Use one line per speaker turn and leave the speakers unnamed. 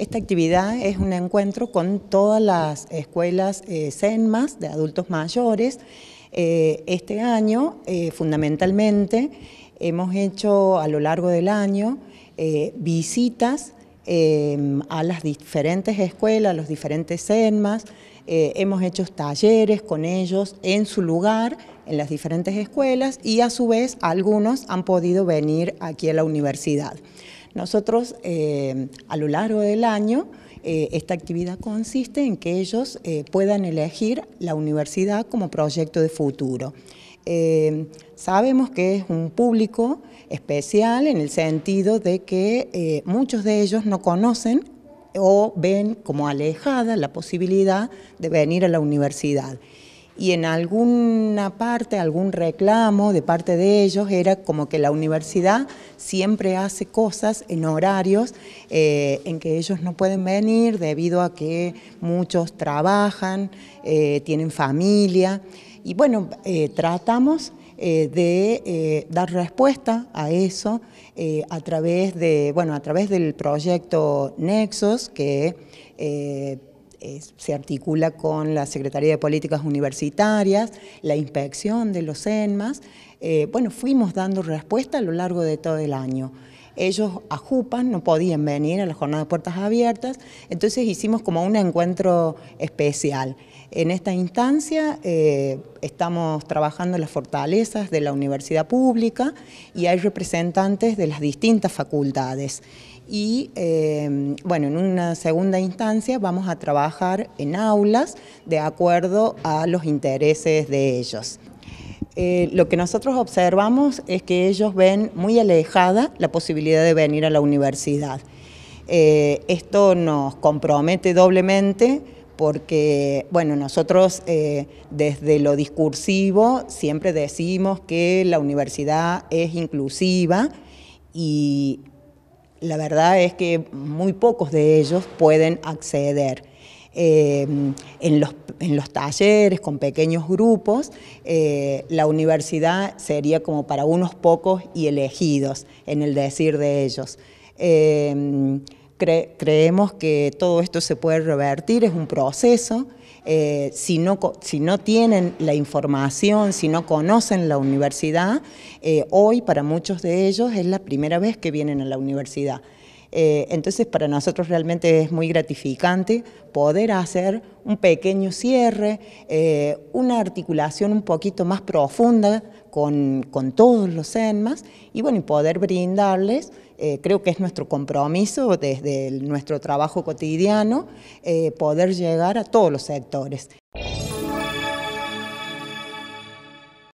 Esta actividad es un encuentro con todas las escuelas senmas eh, de adultos mayores. Eh, este año, eh, fundamentalmente, hemos hecho a lo largo del año visitas a las diferentes escuelas, a los diferentes CENMAS. hemos hecho talleres con ellos en su lugar, en las diferentes escuelas, y a su vez algunos han podido venir aquí a la universidad. Nosotros eh, a lo largo del año eh, esta actividad consiste en que ellos eh, puedan elegir la universidad como proyecto de futuro. sabemos que es un público especial en el sentido de que muchos de ellos no conocen o ven como alejada la posibilidad de venir a la universidad y en alguna parte, algún reclamo de parte de ellos era como que la universidad siempre hace cosas en horarios eh, en que ellos no pueden venir debido a que muchos trabajan, eh, tienen familia y bueno, eh, tratamos de dar respuesta a eso a través de, bueno, a través del proyecto Nexos que se articula con la Secretaría de Políticas Universitarias, la inspección de los ENMAS. Eh, bueno, fuimos dando respuesta a lo largo de todo el año ellos a Jupan no podían venir a la jornada de puertas abiertas, entonces hicimos como un encuentro especial. En esta instancia eh, estamos trabajando las fortalezas de la universidad pública y hay representantes de las distintas facultades. Y eh, bueno, en una segunda instancia vamos a trabajar en aulas de acuerdo a los intereses de ellos. Eh, lo que nosotros observamos es que ellos ven muy alejada la posibilidad de venir a la universidad. Eh, esto nos compromete doblemente porque, bueno, nosotros eh, desde lo discursivo siempre decimos que la universidad es inclusiva y la verdad es que muy pocos de ellos pueden acceder. Em, en, los, talleres, con pequeños grupos, eh, la universidad sería como para unos pocos y elegidos en el decir de ellos. Em, creemos que todo esto se puede revertir, es un proceso. Eh, si, no, si no tienen la información, si no conocen la universidad, eh, hoy para muchos de ellos es la primera vez que vienen a la universidad. Eh, entonces para nosotros realmente es muy gratificante poder hacer un pequeño cierre, eh, una articulación un poquito más profunda con, todos los ENMAS y bueno, poder brindarles, eh, creo que es nuestro compromiso desde nuestro trabajo cotidiano, poder llegar a todos los sectores.